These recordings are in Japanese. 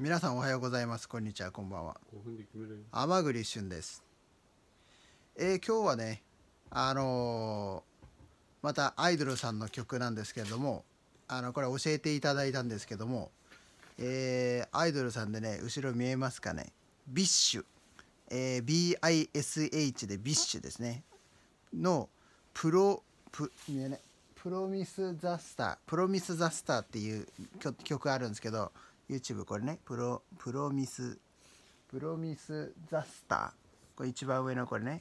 皆さんおはようございますこんにちはこんばんは天栗旬ですえー、今日はねあのー、またアイドルさんの曲なんですけれどもあのこれ教えていただいたんですけどもえー、アイドルさんでね後ろ見えますかねビッシュ、えー、BISH でビッシュですねのプロプ見えないプロミス・ザ・スタープロミス・ザ・スターっていう曲あるんですけど YouTube これねプロプロミスプロミスザスターこれ一番上のこれね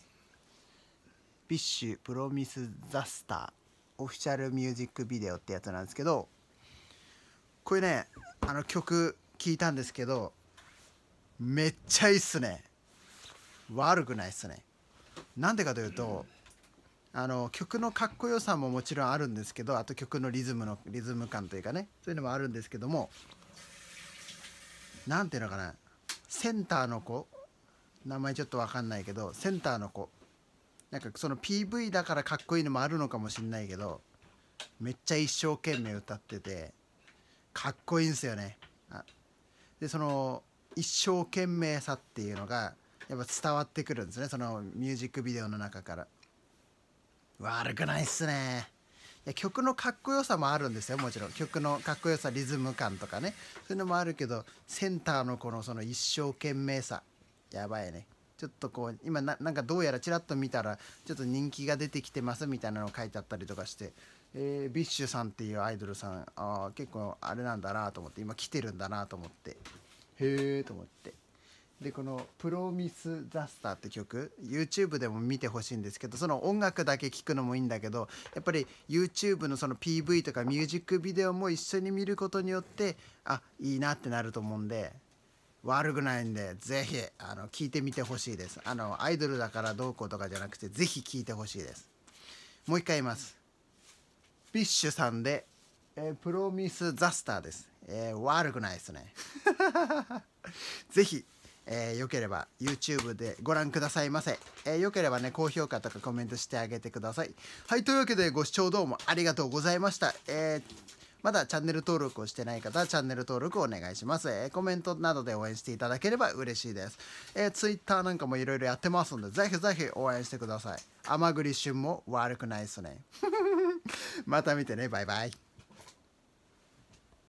ビッシュプロミスザスターオフィシャルミュージックビデオってやつなんですけどこれねあの曲聴いたんですけどめっちゃいいっすね悪くないっすねなんでかというとあの曲のかっこよさももちろんあるんですけどあと曲のリズムのリズム感というかねそういうのもあるんですけども何ていうのかなセンターの子名前ちょっと分かんないけどセンターの子なんかその PV だからかっこいいのもあるのかもしんないけどめっちゃ一生懸命歌っててかっこいいんすよねでその一生懸命さっていうのがやっぱ伝わってくるんですねそのミュージックビデオの中から悪くないっすね曲のかっこよさもあるんですよもちろん曲のかっこよさリズム感とかねそういうのもあるけどセンターのこのその一生懸命さやばいねちょっとこう今ななんかどうやらちらっと見たらちょっと人気が出てきてますみたいなの書いてあったりとかして、えー、ビッシュさんっていうアイドルさんあ結構あれなんだなと思って今来てるんだなと思ってへえと思って。でこの「プロミス・ザ・スター」って曲 YouTube でも見てほしいんですけどその音楽だけ聴くのもいいんだけどやっぱり YouTube のその PV とかミュージックビデオも一緒に見ることによってあいいなってなると思うんで悪くないんでぜひあの聞いてみてほしいですあのアイドルだからどうこうとかじゃなくてぜひ聞いてほしいですもう一回言います b ッシュさんで、えー、プロミス・ザ・スターです、えー、悪くないですね ぜひえー、よければ YouTube でご覧くださいませ。えー、よければね、高評価とかコメントしてあげてください。はい、というわけでご視聴どうもありがとうございました。えーまだチャンネル登録をしてない方はチャンネル登録をお願いします。えー、コメントなどで応援していただければ嬉しいです。えー、Twitter なんかもいろいろやってますので、ぜひぜひ応援してください。甘栗旬も悪くないっすね。また見てね、バイバイ。